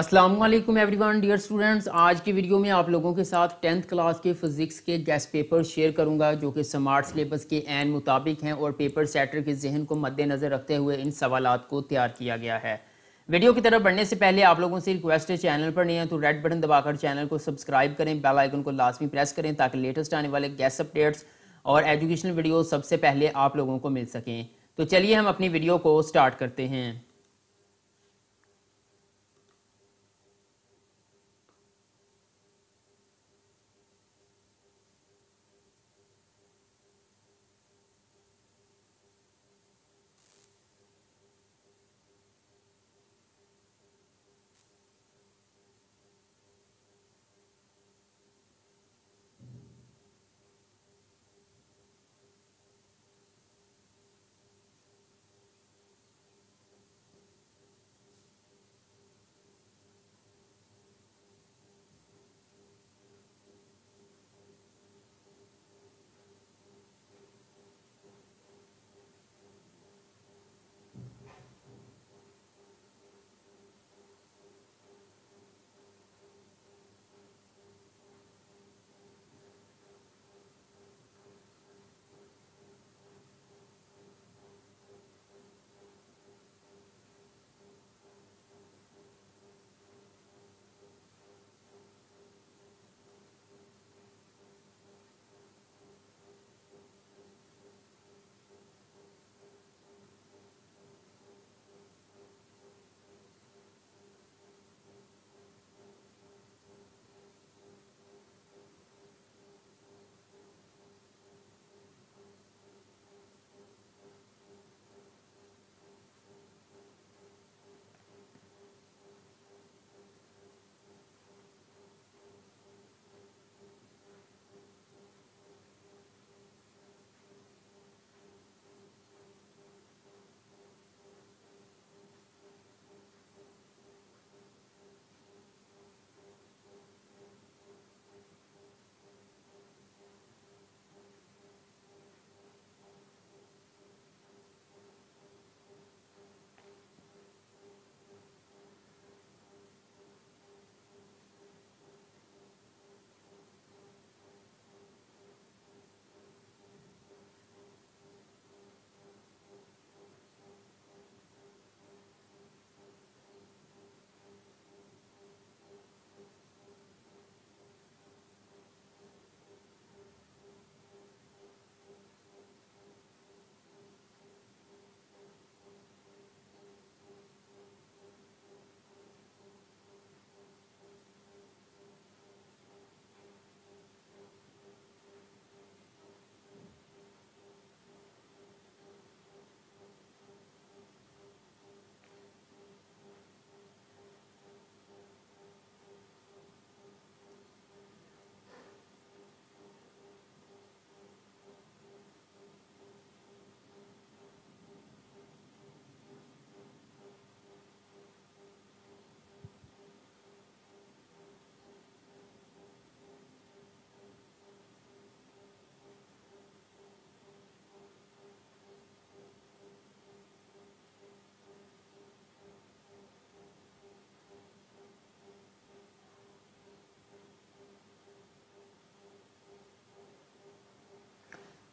Aslam everyone dear students आज की video में आप लोगों के साथ टेंथ क्लास के फिज़िक्स के गेस्ट पेपर शेयर करूंगा जो कि स्मार्ट सिलेबस के एन मुताबिक हैं और पेपर सेटर के जहन को मद्देनज़र रखते हुए इन सवाल को तैयार किया गया है वीडियो की तरफ बढ़ने से पहले आप लोगों से रिक्वेस्ट है चैनल पर नहीं है तो रेड बटन दबाकर चैनल को सब्सक्राइब करें बेल आइकन को लाजमी प्रेस करें ताकि लेटेस्ट आने वाले गेस्ट अपडेट्स और एजुकेशनल वीडियो सबसे पहले आप लोगों को मिल सकें तो चलिए हम अपनी वीडियो को स्टार्ट करते हैं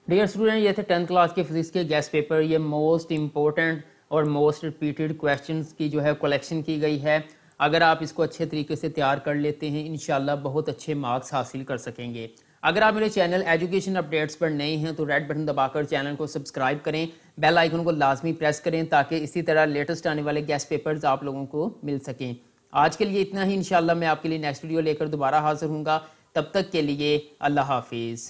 डियर स्टूडेंट ये थे टेंथ क्लास के फिजिक्स के गैस पेपर ये मोस्ट इंपॉर्टेंट और मोस्ट रिपीटेड क्वेश्चन की जो है कलेक्शन की गई है अगर आप इसको अच्छे तरीके से तैयार कर लेते हैं इन बहुत अच्छे मार्क्स हासिल कर सकेंगे अगर आप मेरे चैनल एजुकेशन अपडेट्स पर नए हैं तो रेड बटन दबाकर चैनल को सब्सक्राइब करें बेल आइकन को लाजमी प्रेस करें ताकि इसी तरह लेटेस्ट आने वाले गैस पेपर्स आप लोगों को मिल सकें आज के लिए इतना ही इन मैं आपके लिए नेक्स्ट वीडियो लेकर दोबारा हाजिर हूँगा तब तक के लिए अल्लाह हाफिज़